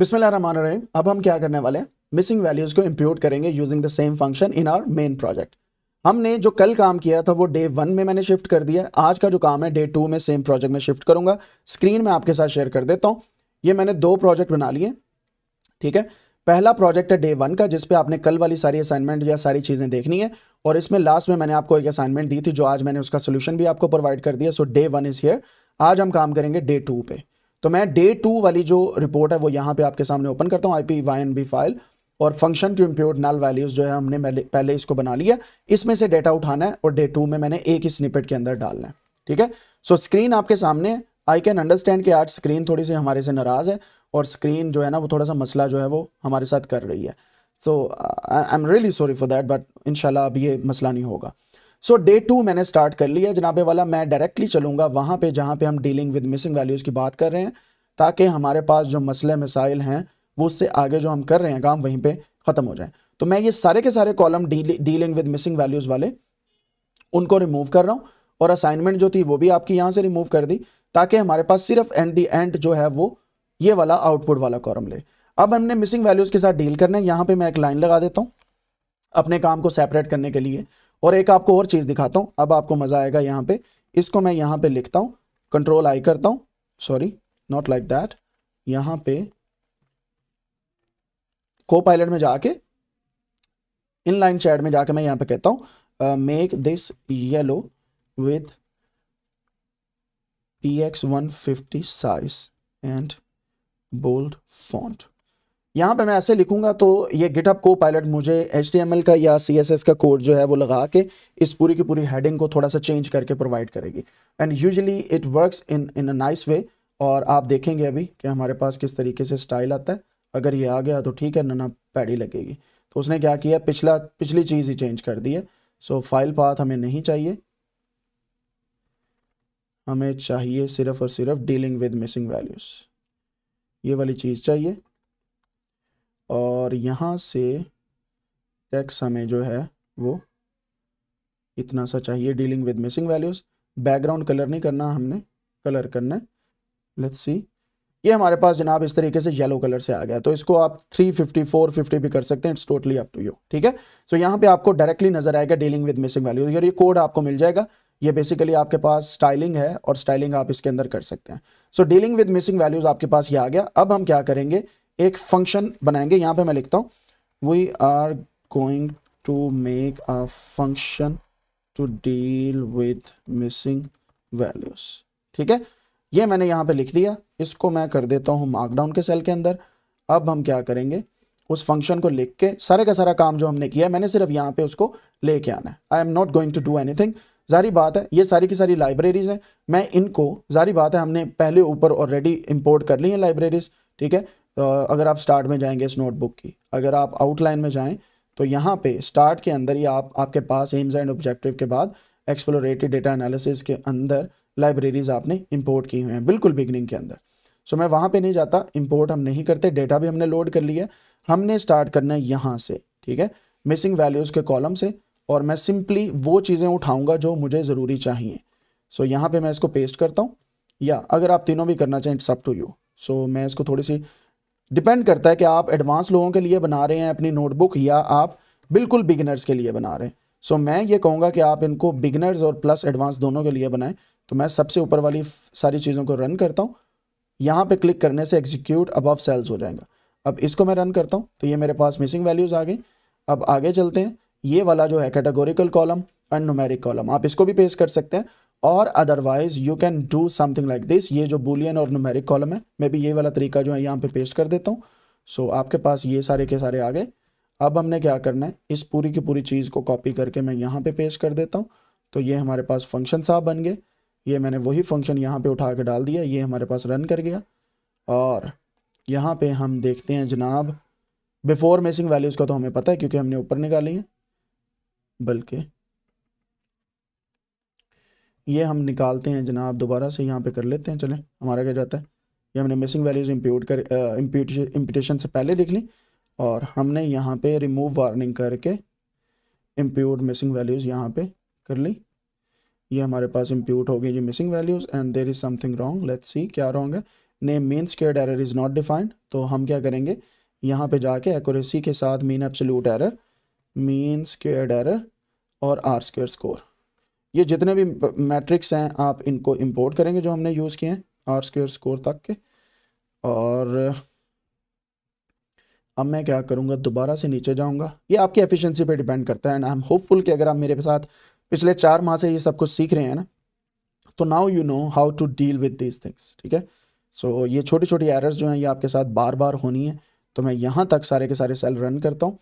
बिस्मिल्लाह अब हम क्या करने वाले हैं मिसिंग वैल्यूज को इम्प्यूट करेंगे using the same function in R main project हमने जो कल काम किया था वो डे वन में मैंने शिफ्ट कर दिया आज का जो काम है डे टू में सेम प्रोजेक्ट में शिफ्ट करूंगा स्क्रीन में आपके साथ शेयर कर देता हूँ ये मैंने दो प्रोजेक्ट बना लिए ठीक है पहला प्रोजेक्ट है डे वन का जिसपे आपने कल वाली सारी असाइनमेंट या सारी चीज़ें देखनी है और इसमें लास्ट में मैंने आपको एक असाइनमेंट दी थी जो आज मैंने उसका सोल्यूशन भी आपको प्रोवाइड कर दिया so day one is here आज हम काम करेंगे डे टू पे तो मैं डे टू वाली जो रिपोर्ट है वो यहाँ पे आपके सामने ओपन करता हूँ I P Y N B file और function to impute null values जो है हमने पहले इसको बना लिया इसमें से डेटा उठाना है और डे टू में मैंने एक ही स्निपेट के अंदर डालना है ठीक है सो स्क्रीन आपके सामने आई कैन अंडरस्टैंड कि आज स्क्रीन थोड़ी सी हमारे से नाराज़ है और स्क्रीन जो है ना वो थोड़ा सा मसला जो है वो हमारे साथ कर रही है so I am really sorry for that but इनशाला अब ये मसला नहीं होगा सो डे टू मैंने स्टार्ट कर लिया जनाबे वाला मैं डायरेक्टली चलूंगा वहाँ पे जहाँ पे हम डीलिंग विद मिसिंग वैल्यूज़ की बात कर रहे हैं ताकि हमारे पास जो मसले मिसाइल हैं वो उससे आगे जो हम कर रहे हैं काम वहीं पर ख़त्म हो जाए तो मैं ये सारे के सारे column dealing with missing values वाले उनको रिमूव कर रहा हूँ और असाइनमेंट जो थी वो भी आपकी यहाँ से रिमूव कर दी ताकि हमारे पास सिर्फ एंड दी एंड जो है वो ये वाला आउटपुट वाला कॉलम ले अब हमने मिसिंग वैल्यूज़ के साथ डील करना है यहाँ पे मैं एक लाइन लगा देता हूँ अपने काम को सेपरेट करने के लिए और एक आपको और चीज़ दिखाता हूं अब आपको मज़ा आएगा यहां पे इसको मैं यहां पे लिखता हूं कंट्रोल आई करता हूं सॉरी नॉट लाइक दैट यहां पे को पायलट में जाके इन लाइन चैट में जाके मैं यहां पे कहता हूं make this yellow with p x one fifty size and bold font यहाँ पे मैं ऐसे लिखूंगा तो ये गिटअप को पायलट मुझे एच का या सी का कोड जो है वो लगा के इस पूरी की पूरी हेडिंग को थोड़ा सा चेंज करके प्रोवाइड करेगी and usually it work in in a nice way और आप देखेंगे अभी कि हमारे पास किस तरीके से स्टाइल आता है अगर ये आ गया तो ठीक है ना पैड़ी लगेगी तो उसने क्या किया पिछला पिछली चीज़ ही चेंज कर दी है सो फाइल पाथ हमें नहीं चाहिए हमें चाहिए सिर्फ और सिर्फ डीलिंग विद मिसिंग वैल्यूज़ ये वाली चीज़ चाहिए और यहाँ से टैक्स हमें जो है वो इतना सा चाहिए dealing with missing values background colour नहीं करना हमने कलर करना है लेट्स सी ये हमारे पास जनाब इस तरीके से येलो कलर से आ गया तो इसको आप 350 450 भी कर सकते हैं it's totally up to you ठीक है सो so, यहाँ पे आपको डायरेक्टली नजर आएगा डीलिंग विद मिसिंग वैल्यूज और ये कोड आपको मिल जाएगा ये बेसिकली आपके पास स्टाइलिंग है और स्टाइलिंग आप इसके अंदर कर सकते हैं so dealing with missing values आपके पास ये आ गया अब हम क्या करेंगे एक फंक्शन बनाएंगे यहाँ पे मैं लिखता हूँ we are going to make a function to deal with missing values ठीक है ये मैंने यहाँ पे लिख दिया इसको मैं कर देता हूँ मार्कडाउन के सेल के अंदर अब हम क्या करेंगे उस फंक्शन को लिख के सारे का सारा काम जो हमने किया है मैंने सिर्फ यहाँ पे उसको लेके आना है I am not going to do anything जारी बात है ये सारी की सारी लाइब्रेरीज हैं मैं इनको जारी बात है हमने पहले ऊपर ऑलरेडी इंपोर्ट कर ली है लाइब्रेरीज ठीक है तो अगर आप स्टार्ट में जाएंगे इस नोटबुक की अगर आप आउटलाइन में जाएँ तो यहाँ पे स्टार्ट के अंदर ही आप आपके पास एम्स एंड ऑब्जेक्टिव के बाद एक्सप्लोरेटिव डेटा एनालिसिस के अंदर लाइब्रेरीज आपने इम्पोर्ट की हुई हैं बिल्कुल बिगनिंग के अंदर सो मैं वहाँ पर नहीं जाता इम्पोर्ट हम नहीं करते डेटा भी हमने लोड कर लिया हमने स्टार्ट करना है यहाँ से ठीक है मिसिंग वैल्यूज़ के कॉलम से और मैं सिंपली वो चीज़ें उठाऊँगा जो मुझे ज़रूरी चाहिए सो so, यहाँ पर मैं इसको पेस्ट करता हूँ या अगर आप तीनों भी करना चाहें it's up to you so मैं इसको थोड़ी सी डिपेंड करता है कि आप एडवांस लोगों के लिए बना रहे हैं अपनी नोटबुक या आप बिल्कुल बिगिनर्स के लिए बना रहे हैं सो so, मैं ये कहूँगा कि आप इनको बिगिनर्स और प्लस एडवांस दोनों के लिए बनाएं तो मैं सबसे ऊपर वाली सारी चीज़ों को रन करता हूँ यहाँ पे क्लिक करने से एग्जीक्यूट अबव सेल्स हो जाएगा अब इसको मैं रन करता हूँ तो ये मेरे पास मिसिंग वैल्यूज़ आ गई अब आगे चलते हैं ये वाला जो है categorical column and numeric column आप इसको भी पेश कर सकते हैं और otherwise you can do something like this ये जो बुलियन और नुमेरिक कॉलम है मैं भी ये वाला तरीका जो है यहाँ पे पेस्ट कर देता हूँ सो so, आपके पास ये सारे के सारे आ गए अब हमने क्या करना है इस पूरी की पूरी चीज़ को कॉपी करके मैं यहाँ पे पेस्ट कर देता हूँ तो ये हमारे पास फंक्शन साहब बन गए ये मैंने वही फंक्शन यहाँ पे उठा के डाल दिया ये हमारे पास रन कर गया और यहाँ पे हम देखते हैं जनाब बिफोर मिसिंग वैल्यूज़ का तो हमें पता है क्योंकि हमने ऊपर निकाली है बल्कि ये हम निकालते हैं जनाब दोबारा से यहाँ पे कर लेते हैं चलें हमारा क्या जाता है ये हमने मिसिंग वैल्यूज़ इम्प्यूट कर इम्प्यूटेशन से पहले लिख ली और हमने यहाँ पे रिमूव वार्निंग करके इम्प्यूट मिसिंग वैल्यूज़ यहाँ पे कर ली ये हमारे पास इम्प्यूट हो गई जी missing values and there is something wrong let's see क्या रॉन्ग है name mean squared error is not defined तो हम क्या करेंगे यहाँ पे जाके एक्यूरेसी के साथ mean absolute error mean squared error और आर स्केयर स्कोर ये जितने भी मैट्रिक्स हैं आप इनको इंपोर्ट करेंगे जो हमने यूज़ किए हैं आर स्क्वेयर स्कोर तक के और अब मैं क्या करूँगा दोबारा से नीचे जाऊँगा ये आपकी एफिशिएंसी पे डिपेंड करता है एंड आई एम होपफुल कि अगर आप मेरे साथ पिछले चार माह से ये सब कुछ सीख रहे हैं ना तो now you know how to deal with these things ठीक है सो so, ये छोटी छोटी एरर्स जो हैं ये आपके साथ बार बार होनी है तो मैं यहाँ तक सारे के सारे सेल रन करता हूँ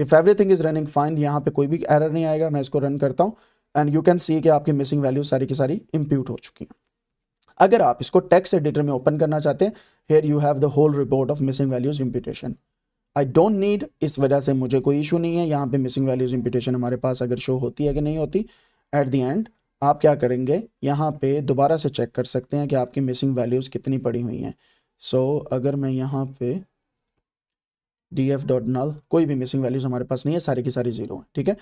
if thing is running fine यहाँ पे कोई भी एरर नहीं आएगा मैं इसको रन करता हूँ एंड यू कैन सी कि आपकी मिसिंग वैल्यू सारी की सारी इंप्यूट हो चुकी हैं अगर आप इसको टेक्स एडिटर में ओपन करना चाहते हैं here you have the whole report of missing values imputation I don't need इस वजह से मुझे कोई इशू नहीं है यहाँ पे मिसिंग वैल्यूज इंप्यूटेशन हमारे पास अगर शो होती है कि नहीं होती एट द एंड आप क्या करेंगे यहाँ पे दोबारा से चेक कर सकते हैं कि आपकी मिसिंग वैल्यूज़ कितनी पड़ी हुई हैं सो so, अगर मैं यहाँ पे डी एफ डॉट नल कोई भी मिसिंग वैल्यूज़ हमारे पास नहीं है सारी की सारी जीरो है ठीक है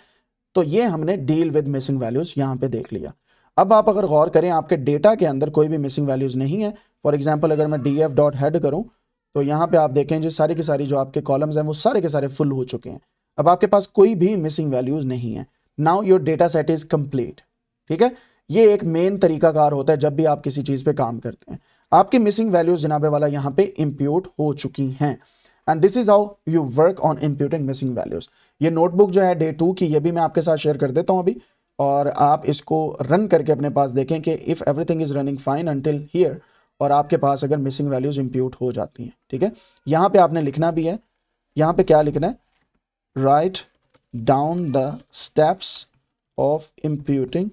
तो ये हमने डील विद मिसिंग वैल्यूज़ यहाँ पे देख लिया अब आप अगर गौर करें आपके डेटा के अंदर कोई भी मिसिंग वैल्यूज़ नहीं है फॉर एग्जाम्पल अगर मैं डी एफ डॉट हेड करूँ तो यहाँ पे आप देखें जो सारी के सारी जो आपके कॉलम्स हैं वो सारे के सारे फुल हो चुके हैं अब आपके पास कोई भी मिसिंग वैल्यूज़ नहीं है now your data set is complete ठीक है ये एक मेन तरीकाकार होता है जब भी आप किसी चीज़ पे काम करते हैं आपकी मिसिंग वैल्यूज़ जनाबे वाला यहाँ पे इम्प्यूट हो चुकी हैं and this is how you work on imputing missing values ये नोटबुक जो है डे टू की ये भी मैं आपके साथ शेयर कर देता हूँ अभी और आप इसको रन करके अपने पास देखें कि if everything is running fine until here और आपके पास अगर मिसिंग वैल्यूज़ इम्प्यूट हो जाती हैं ठीक है यहाँ पे आपने लिखना भी है यहाँ पे क्या लिखना है write down the steps of imputing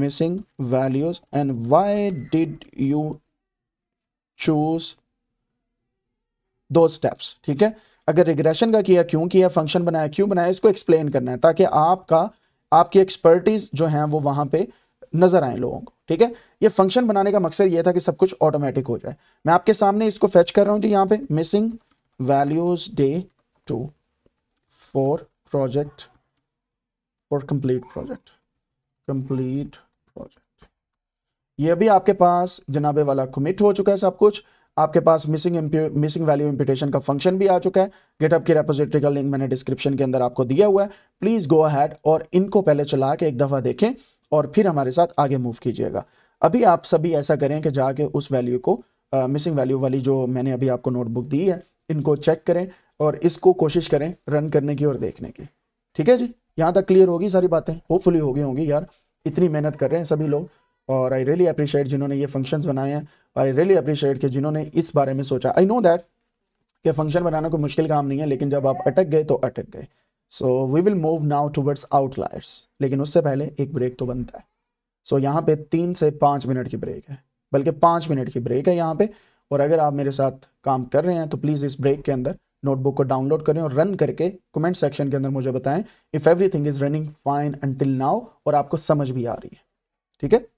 missing values and why did you choose दो स्टेप्स ठीक है अगर रिग्रेशन का किया क्यों किया फंक्शन बनाया क्यों बनाया इसको एक्सप्लेन करना है ताकि आपका आपकी एक्सपर्टीज जो है वो वहां पे नजर आए लोगों को ठीक है ये फंक्शन बनाने का मकसद ये था कि सब कुछ ऑटोमेटिक हो जाए मैं आपके सामने इसको फेच कर रहा हूं जी यहाँ पे missing values day two for project for complete project complete project ये भी आपके पास जनाबे वाला कमिट हो चुका है सब कुछ आपके पास मिसिंग मिसिंग वैल्यू इंप्यूटेशन का फंक्शन भी आ चुका है गेटअप की रेपोजिटरी का लिंक मैंने डिस्क्रिप्शन के अंदर आपको दिया हुआ है प्लीज़ गो अहेड और इनको पहले चला के एक दफ़ा देखें और फिर हमारे साथ आगे मूव कीजिएगा अभी आप सभी ऐसा करें कि जाके उस वैल्यू को मिसिंग वैल्यू वाली जो मैंने अभी आपको नोटबुक दी है इनको चेक करें और इसको कोशिश करें रन करने की और देखने की ठीक है जी यहाँ तक क्लियर होगी सारी बातें होपफुली होगी होगी होंगी यार इतनी मेहनत कर रहे हैं सभी लोग और आई रियली अप्रिशिएट जिन्होंने ये फंक्शन बनाए हैं और आई रियली अप्रिशिएट कि जिन्होंने इस बारे में सोचा आई नो दैट कि फंक्शन बनाना कोई मुश्किल काम नहीं है लेकिन जब आप अटक गए तो अटक गए so we will move now towards outliers लेकिन उससे पहले एक ब्रेक तो बनता है सो so, यहाँ पे तीन से पाँच मिनट की ब्रेक है बल्कि पाँच मिनट की ब्रेक है यहाँ पे और अगर आप मेरे साथ काम कर रहे हैं तो प्लीज़ इस ब्रेक के अंदर नोटबुक को डाउनलोड करें और रन करके कमेंट सेक्शन के अंदर मुझे बताएं if everything is running fine until now और आपको समझ भी आ रही है ठीक है